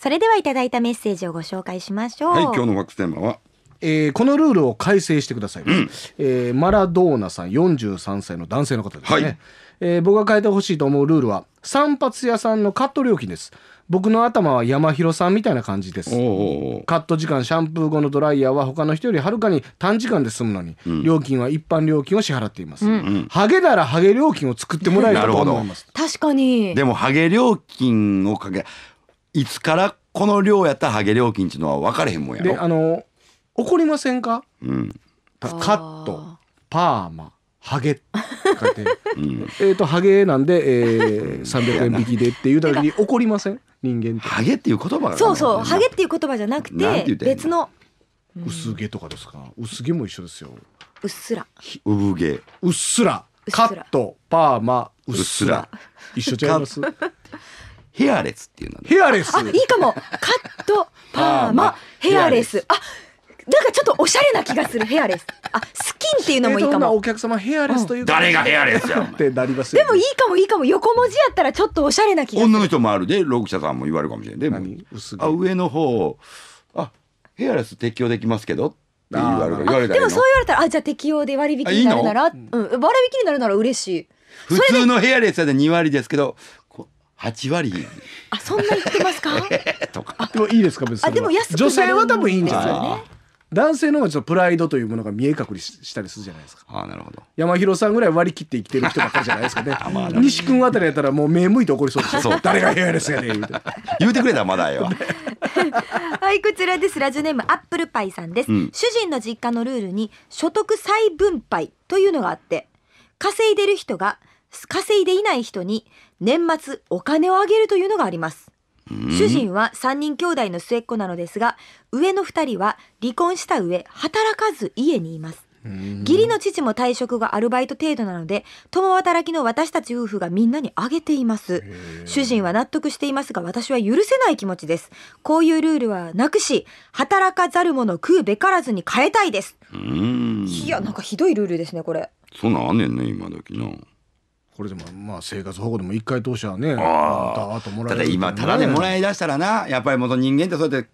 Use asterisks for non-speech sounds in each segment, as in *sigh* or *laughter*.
それではいただいたメッセージをご紹介しましょう。はい、今日のワックステーマはえー、このルールを改正してください、うん、えー、マラドーナさん43歳の男性の方ですね、はい、えー、僕が変えてほしいと思うルールは散髪屋さんのカット料金です僕の頭は山広さんみたいな感じですカット時間シャンプー後のドライヤーは他の人よりはるかに短時間で済むのに、うん、料金は一般料金を支払っています、うん、ハゲならハゲ料金を作ってもらえると思います、確かにでもハゲ料金をかけいつからこの量やったハゲ料金っていうのは分かれへんもんやろであの怒りませんかうんカットパーマハゲって *laughs* うん、えっとハゲなんで、えー、300円引きでって言うた時に怒りません人間ってハゲっていう言葉がそうそうハゲっていう言葉じゃなくて別の薄毛とかですか薄毛も一緒ですようっすら産毛うっすらカットパーマうっすら一緒ちゃいますヘアレスっていうのヘアレスあいいかもカットパーマヘアレスあなんかちょっとおしゃれな気がするヘアレスあスキンっていうのもいいかも、お客様ヘアレスという誰がヘアレスやってなりますでもいいかもいいかも横文字やったらちょっとおしゃれな気がする女の人もあるで労苦者さんも言われるかもしれないであ上の方あヘアレス適用できますけどって言われでもそう言われたらあじゃあ適用で割引になるならうん、割引になるなら嬉しい普通のヘアレスで2割ですけど八割あそんな言ってますか *laughs* とかでもいいですか別にあでも安女性は多分いいんじゃない男性の方がちょっとプライドというものが見え隠れしたりするじゃないですかあなるほど山広さんぐらい割り切って生きてる人ばっかりじゃないですかね *laughs* まあ、西君あたりやったらもう目向いて怒りそうですよ誰が部屋ですよね言うててくれたまだよ *laughs* はいこちらですラジオネームアップルパイさんです、うん、主人の実家のルールに所得再分配というのがあって稼いでる人が稼いでいない人に年末お金をあげるというのがあります。主人は3人兄弟の末っ子なのですが上の2人は離婚した上働かず家にいます義理の父も退職がアルバイト程度なので共働きの私たち夫婦がみんなにあげています主人は納得していますが私は許せない気持ちですこういうルールはなくし働かざる者食うべからずに変えたいですいやなんかひどいルールですねこれそんなんあんねんね今時のこれでもまあ生活保護でも一回当社はねただ今ただでもらい出したらなやっぱり元人間ってそうやって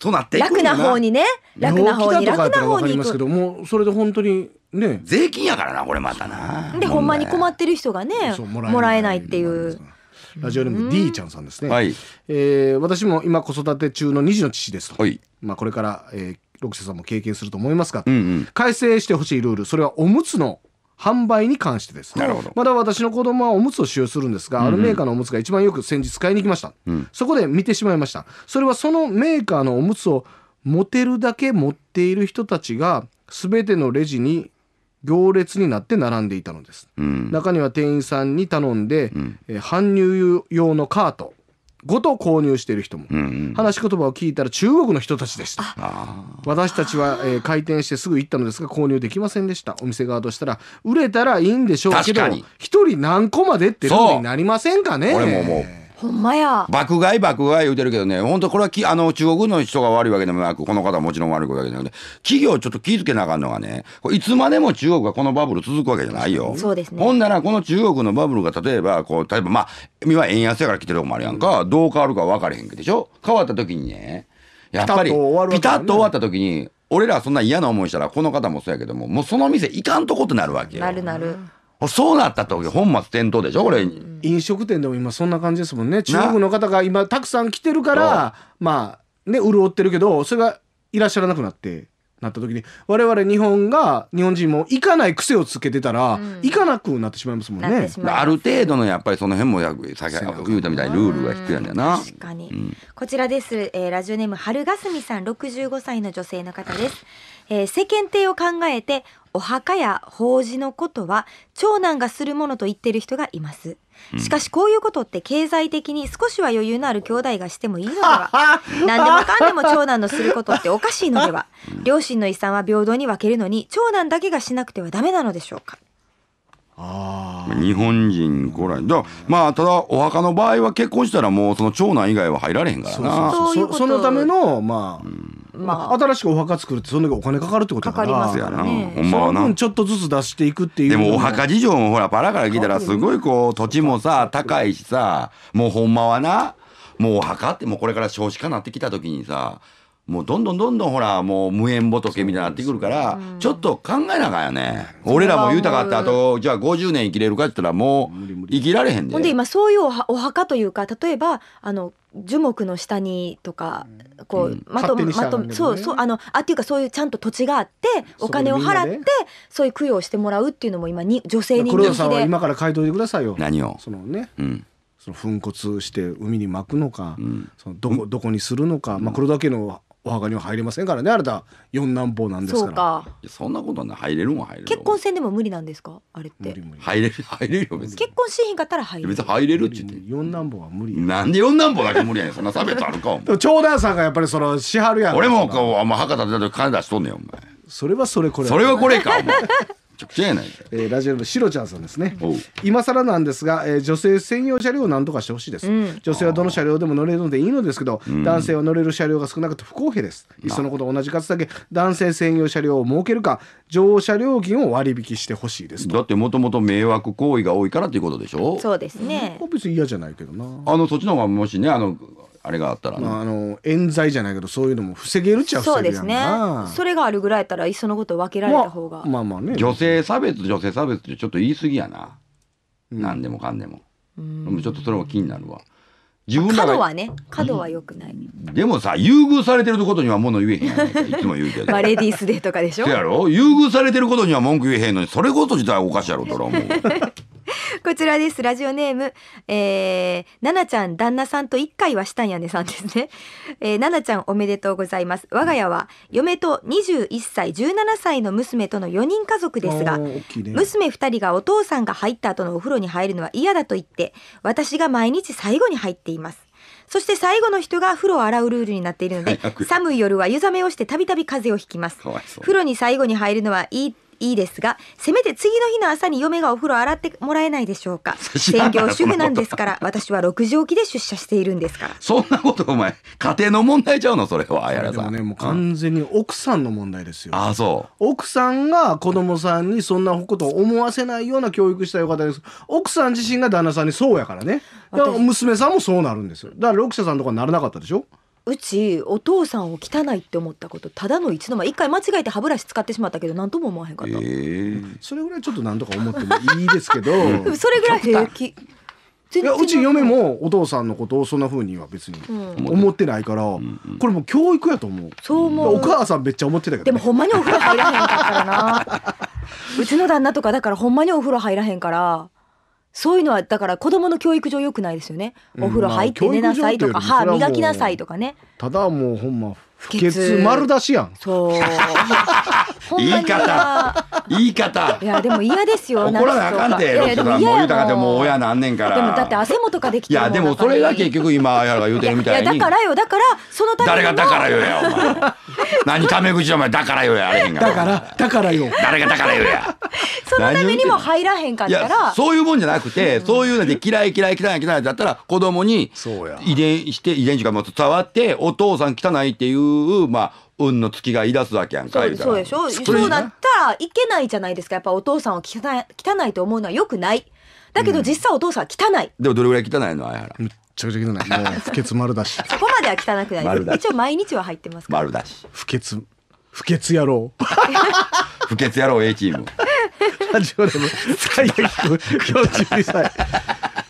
となっていく楽な方にね楽な方に楽な方に行けどもうそれで本当にね税金やからなこれまたなでほんまに困ってる人がねもらえないっていうラジオネーム D ちゃんさんですね、はい、えー、私も今子育て中の2児の父ですと、はい、まあ、これから、えー、六瀬さんも経験すると思いますが、うんうん、改正してほしいルールそれはおむつの販売に関してですなるほどまだ私の子供はおむつを使用するんですが、あるメーカーのおむつが一番よく先日買いに行きました、うん、そこで見てしまいましたそれはそのメーカーのおむつを持てるだけ持っている人たちが全てのレジに行列になって並んでいたのです、うん、中には店員さんに頼んで、うん、え搬入用のカートごと購入している人も、うんうん、話し言葉を聞いたら中国の人たちでした私たちは、えー、開店してすぐ行ったのですが購入できませんでしたお店側としたら売れたらいいんでしょうけど一人何個までってルーになりませんかね俺もうほんまや爆買い爆買い言うてるけどね本当これはきあの中国の人が悪いわけでもなくこの方はもちろん悪いわけでもなくて企業ちょっと気づけなあかんのがねいつまでも中国がこのバブル続くわけじゃないよそうです、ね、ほんならこの中国のバブルが例えばこう例えばまあ今円安やから来てるとこもあるやんか、うん、どう変わるか分からへんけどでしょ変わった時にねやっぱりピタッと終わった時に俺らそんな嫌な思いしたらこの方もそうやけどももうその店行かんとこってなるわけよ。なるなる。そうなったと本末転倒でしょこれ、う飲食店でも今そんな感じですもんね中国の方が今たくさん来てるからまあね潤ってるけどそれがいらっしゃらなくなってなった時に我々日本が日本人も行かない癖をつけてたら、うん、行かなくなってしまいますもんねある程度のやっぱりその辺も先言うたみたいにルールが必要なんな確かに、うん、こちらです、えー、ラジオネーム春がすみさん65歳の女性の方です、えー、世間体を考えてお墓や法事のことは長男がするものと言ってる人がいますしかしこういうことって経済的に少しは余裕のある兄弟がしてもいいのでは *laughs* 何でもかんでも長男のすることっておかしいのでは *laughs* 両親の遺産は平等に分けるのに長男だけがしなくてはダメなのでしょうかあ日本人古来だまあただお墓の場合は結婚したらもうその長男以外は入られへんからなそのためのまあ、うんまあ、新しくお墓作るってそんだけお金かかるってことだからかかりますねほんまはなその分ちょっとずつ出していくっていうでもお墓事情もほらパラから聞いたらすごいこう土地もさ高いしさもうほんまはなもうお墓ってもうこれから少子化なってきた時にさもうどんどんどんどんほらもう無縁仏みたいになってくるから、ちょっと考えながらね俺らも豊かってあとじゃあ50年生きれるかって言ったらもう生きられへんでほんで今そういうお墓というか例えばあの樹木の下にとか、こう、うん、まと、ね、まとそうそうあのあっていうかそういうちゃんと土地があってお金を払ってそういう供養してもらうっていうのも今に女性に人気で今から回答してくださいよ何をそのね、うん、その粉骨して海に撒くのか、うん、そのどこどこにするのか、まあ、これだけのお墓には入れませんからねあなた四男坊なんですからそかそんなことない入れるもん入れる結婚戦でも無理なんですかあれって無理無理入れる入れるよ別に結婚しへんかったら入れる別に入れるって言って四男坊は無理なんで四男坊だけ無理やねんそんな差別あるかお前長男さんがやっぱりそのしはるやん俺もこうあんま墓建てた時金出しとんねんお前それはそれこれそれはこれかお前ちゃくちゃやないか、えー、ラジオのシロちゃんさんですね今更なんですが、えー、女性専用車両を何とかしてほしいです、うん、女性はどの車両でも乗れるのでいいのですけど、男性は乗れる車両が少なくて不公平ですいっそのこと同じ数だけ男性専用車両を設けるか乗車料金を割引してほしいですだってもともと迷惑行為が多いからっていうことでしょそうですね、別に嫌じゃないけどなあのそっちの方がもしねあのあれがあったら、ね、まあ、あの冤罪じゃないけどそういうのも防げるっちゃ防げるそうですねそれがあるぐらいやったらいっそのこと分けられた方が、まあ、まあまあね女性差別女性差別ってちょっと言い過ぎやな、うん、何でもかんでも、うん、ちょっとそれは気になるわ自分角はね角はよくない、でもさ優遇されてることには物言えへんやんいつも言うけどまあ、レディースデーとかでしょやろ優遇されてることには文句言えへんのにそれこそ自体おかしいやろとら思うこちらです。ラジオネーム、えー、ななちゃん、旦那さんと一回はしたんやねさんですね。*laughs* えー、ななちゃんおめでとうございます。我が家は、嫁と21歳、17歳の娘との4人家族ですが、ね、娘2人がお父さんが入った後のお風呂に入るのは嫌だと言って、私が毎日最後に入っています。そして最後の人が風呂を洗うルールになっているので、寒い夜は湯冷めをしてたびたび風邪をひきます。風呂に最後に入るのはいいいいですがせめて次の日の朝に嫁がお風呂洗ってもらえないでしょうか *laughs* 専業主婦なんですから私は6時起きで出社しているんですからそんなことお前家庭の問題ちゃうのそれはやらさんねもう完全に奥さんの問題ですよ、うあそう奥さんが子供さんにそんなことを思わせないような教育したよかったです奥さん自身が旦那さんにそうやからね娘さんもそうなるんですよだから6社さんとかならなかったでしょうちお父さんを汚いって思ったことただの一の間一回間違えて歯ブラシ使ってしまったけど何とも思わへんかった、えー、それぐらいちょっと何とか思ってもいいですけど *laughs* それぐらい平気いやうち嫁もお父さんのことをそんなふうには別に思ってないから、うん、これも教育やと思うそう思うお母さんめっちゃ思ってたけど、ね、でもほんまにお風呂入らへんかったらな *laughs* うちの旦那とかだからほんまにお風呂入らへんからそういうのはだから子供の教育上良くないですよね。お風呂入って寝なさいとか、歯磨きなさいとかね。ただもうほんま不潔丸出しやん。そう。*laughs* 言い方。言い方。いやでも嫌ですよ。*laughs* 怒らなあかんで。いやでも嫌やかん。もう親なんねんから。でもだって汗もとかできていやでもそれが結局今やらが言うてるみたいに。いやだからよだからそのために誰がだからよやお前。*laughs* 何タメ口お前だからよやあれへんがだからだからよ誰がだからよや *laughs* そのためにも入らへんかったらそういうもんじゃなくて、そういうので嫌い嫌い嫌い嫌いだったら子供に遺伝して遺伝子がも伝わってお父さん汚いっていうまあ運の月が言い出すわけやんかそうそうでしょそうだったらいけないじゃないですかやっぱお父さんを汚い汚いと思うのはよくないだけど実際お父さん汚い、うん、でもどれぐらい汚いのあやらちゃくちゃ汚いもう不潔丸出しそこまでは汚くない一応毎日は入ってますから丸だし不潔不潔野郎 *laughs* 不潔野郎 A チームラジオでも最悪42歳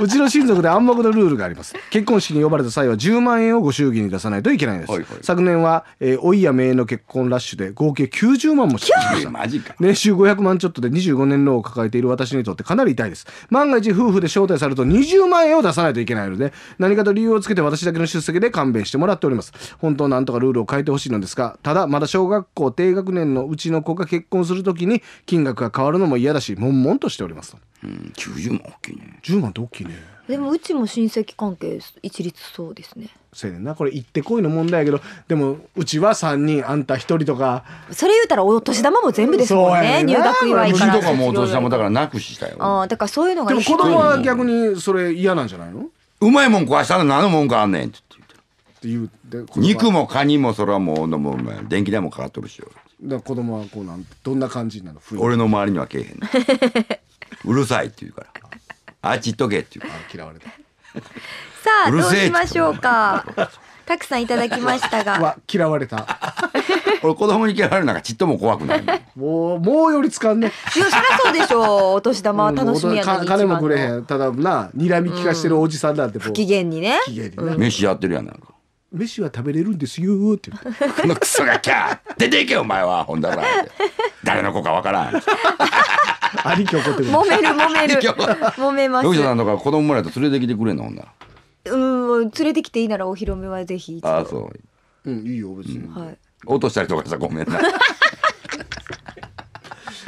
うちの親族で暗黙のルールがあります結婚式に呼ばれた際は10万円をご祝儀に出さないといけないんです、はいはい、昨年は、えー、いや名の結婚ラッシュで合計90万もしました年収500万ちょっとで25年老を抱えている私にとってかなり痛いです万が一夫婦で招待されると20万円を出さないといけないので何かと理由をつけて私だけの出席で勘弁してもらっております本当なんとかルールを変えてほしいのですがただまだ小学校低学年のうちの子が結婚するときに金額が変わるのも嫌だし悶々としておりますうん、90万大きいね10万って大きいねでもうちも親戚関係一律そうですねせやねんなこれ行ってこいの問題やけどでもうちは3人あんた1人とかそれ言うたらお年玉も全部ですもんね、ね、入学祝いからとかもお年玉だからなくしたよあだからそういうのがでも子供は逆にそれ嫌なんじゃないのうまいもん壊したら何の文句あんねんって言って言う肉もカニもそれはもうもう電気代もかかっとるしよだ子供はこうなんてどんな感じなの俺の周りにはけえへん *laughs* うるさいって言うからあっち行っとけって言うから嫌われたさあうどるうせしましょうかたくさんいただきましたが *laughs* わ嫌われた *laughs* 俺子供に嫌われるなんかちっとも怖くないもうもうよりつかんねいやそそうでしょうお年玉は楽しみやのに金もくれへんただな睨み利かしてるおじさんだって不機嫌にね不機嫌にね飯やってるやんなんか飯は食べれるんですよってってこのクソがキャー出ていけお前はほんだら *laughs* 誰の子かわからん *laughs* 兄貴怒ってる。揉める揉める。揉めます。さんとか子供もらえた連れてきてくれんのほんなうん連れてきていいならお披露目はぜひ。ああそう。うんいいよ別に。はい。落としたりとかさごめんな。*laughs*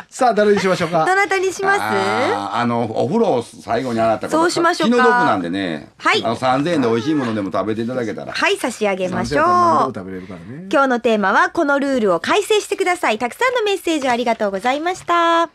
さあ誰にしましょうか。どなたにします？あのお風呂を最後に洗ったそうしましょう気の毒なんでね。はい。あの三千円で美味しいものでも食べていただけたら。はい差し上げましょう。今日のテーマはこのルールを改正してください。たくさんのメッセージをありがとうございました。